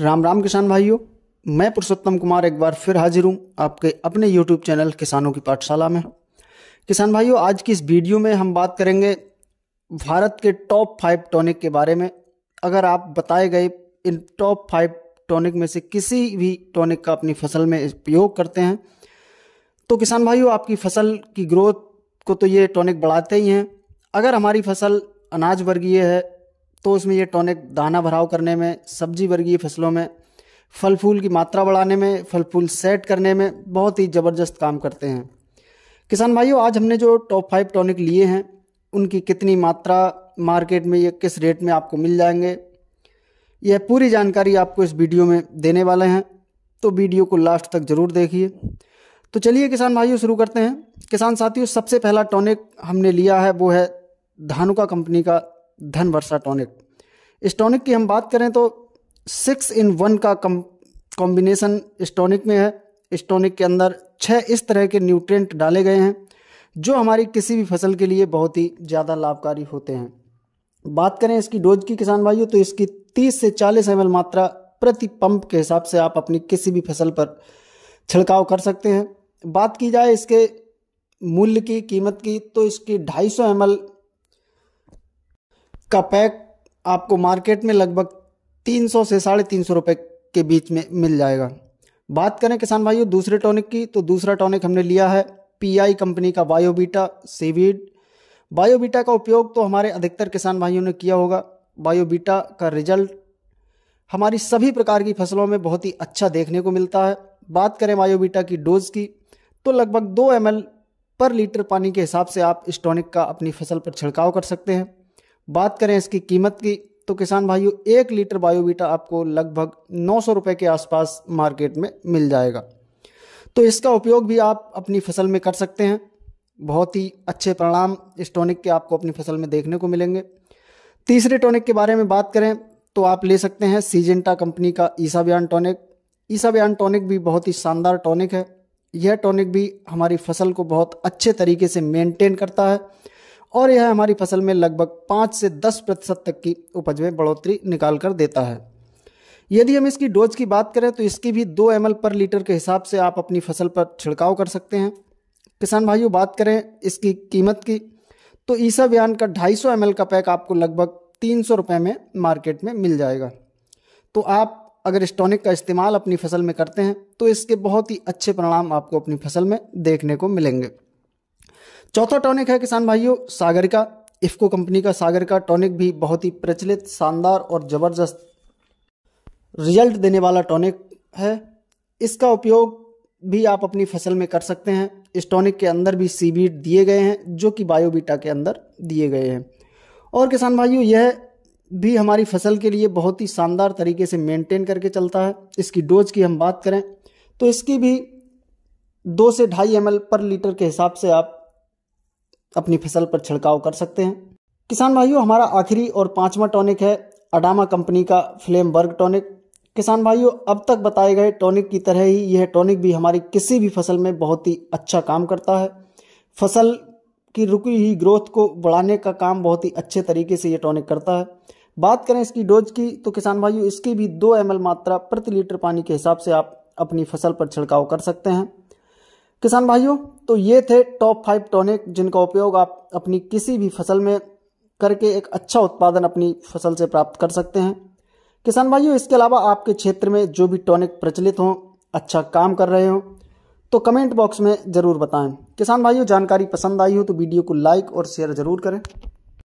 राम राम किसान भाइयों मैं पुरुषोत्तम कुमार एक बार फिर हाजिर हूँ आपके अपने यूट्यूब चैनल किसानों की पाठशाला में किसान भाइयों आज की इस वीडियो में हम बात करेंगे भारत के टॉप फाइव टॉनिक के बारे में अगर आप बताए गए इन टॉप फाइव टॉनिक में से किसी भी टॉनिक का अपनी फसल में उपयोग करते हैं तो किसान भाइयों आपकी फसल की ग्रोथ को तो ये टॉनिक बढ़ाते ही हैं अगर हमारी फसल अनाज वर्गीय है तो उसमें ये टॉनिक दाना भराव करने में सब्जी वर्गीय फसलों में फल फूल की मात्रा बढ़ाने में फल फूल सेट करने में बहुत ही ज़बरदस्त काम करते हैं किसान भाइयों आज हमने जो टॉप फाइव टॉनिक लिए हैं उनकी कितनी मात्रा मार्केट में या किस रेट में आपको मिल जाएंगे यह पूरी जानकारी आपको इस वीडियो में देने वाले हैं तो वीडियो को लास्ट तक ज़रूर देखिए तो चलिए किसान भाइयों शुरू करते हैं किसान साथियों सबसे पहला टॉनिक हमने लिया है वो है धानुका कंपनी का धन वर्षा टॉनिक इस टॉनिक की हम बात करें तो सिक्स इन वन का कॉम्बिनेशन इस टॉनिक में है इस टॉनिक के अंदर छः इस तरह के न्यूट्रेंट डाले गए हैं जो हमारी किसी भी फसल के लिए बहुत ही ज़्यादा लाभकारी होते हैं बात करें इसकी डोज की किसान भाइयों तो इसकी 30 से 40 एम मात्रा प्रति पंप के हिसाब से आप अपनी किसी भी फसल पर छिड़काव कर सकते हैं बात की जाए इसके मूल्य की कीमत की तो इसकी 250 सौ का पैक आपको मार्केट में लगभग 300 से साढ़े तीन सौ रुपये के बीच में मिल जाएगा बात करें किसान भाइयों दूसरे टॉनिक की तो दूसरा टॉनिक हमने लिया है पी कंपनी का बायोबीटा सीवीड बायोबीटा का उपयोग तो हमारे अधिकतर किसान भाइयों ने किया होगा बायोबीटा का रिजल्ट हमारी सभी प्रकार की फसलों में बहुत ही अच्छा देखने को मिलता है बात करें बायोबीटा की डोज़ की तो लगभग दो एम पर लीटर पानी के हिसाब से आप इस टॉनिक का अपनी फसल पर छिड़काव कर सकते हैं बात करें इसकी कीमत की तो किसान भाइयों एक लीटर बायोबीटा आपको लगभग नौ सौ रुपये के आसपास मार्केट में मिल जाएगा तो इसका उपयोग भी आप अपनी फसल में कर सकते हैं बहुत ही अच्छे परिणाम इस टॉनिक के आपको अपनी फसल में देखने को मिलेंगे तीसरे टॉनिक के बारे में बात करें तो आप ले सकते हैं सीजेंटा कंपनी का ईसा बयान टॉनिक ईसा बयान टॉनिक भी बहुत ही शानदार टॉनिक है यह टॉनिक भी हमारी फसल को बहुत अच्छे तरीके से मेंटेन करता है और यह हमारी फसल में लगभग पाँच से दस प्रतिशत तक की उपज में बढ़ोतरी निकाल कर देता है यदि हम इसकी डोज की बात करें तो इसकी भी दो एम पर लीटर के हिसाब से आप अपनी फसल पर छिड़काव कर सकते हैं किसान भाइयों बात करें इसकी कीमत की तो ईसा व्यान का 250 सौ का पैक आपको लगभग तीन सौ रुपये में मार्केट में मिल जाएगा तो आप अगर स्टोनिक का इस्तेमाल अपनी फसल में करते हैं तो इसके बहुत ही अच्छे परिणाम आपको अपनी फसल में देखने को मिलेंगे चौथा टॉनिक है किसान भाइयों सागर का इफ्को कंपनी का सागर का टॉनिक भी बहुत ही प्रचलित शानदार और ज़बरदस्त रिजल्ट देने वाला टॉनिक है इसका उपयोग भी आप अपनी फसल में कर सकते हैं इस टॉनिक के अंदर भी सीबीट दिए गए हैं जो कि बायोबीटा के अंदर दिए गए हैं और किसान भाइयों यह भी हमारी फसल के लिए बहुत ही शानदार तरीके से मेंटेन करके चलता है इसकी डोज की हम बात करें तो इसकी भी दो से ढाई एम पर लीटर के हिसाब से आप अपनी फसल पर छिड़काव कर सकते हैं किसान भाइयों हमारा आखिरी और पांचवा टॉनिक है अडामा कंपनी का फ्लेम बर्ग टॉनिक किसान भाइयों अब तक बताए गए टॉनिक की तरह ही यह टॉनिक भी हमारी किसी भी फसल में बहुत ही अच्छा काम करता है फसल की रुकी हुई ग्रोथ को बढ़ाने का काम बहुत ही अच्छे तरीके से यह टॉनिक करता है बात करें इसकी डोज की तो किसान भाइयों इसकी भी दो एम मात्रा प्रति लीटर पानी के हिसाब से आप अपनी फसल पर छिड़काव कर सकते हैं किसान भाइयों तो ये थे टॉप फाइव टॉनिक जिनका उपयोग आप अपनी किसी भी फसल में करके एक अच्छा उत्पादन अपनी फसल से प्राप्त कर सकते हैं किसान भाइयों इसके अलावा आपके क्षेत्र में जो भी टॉनिक प्रचलित हों अच्छा काम कर रहे हों तो कमेंट बॉक्स में ज़रूर बताएं किसान भाइयों जानकारी पसंद आई हो तो वीडियो को लाइक और शेयर ज़रूर करें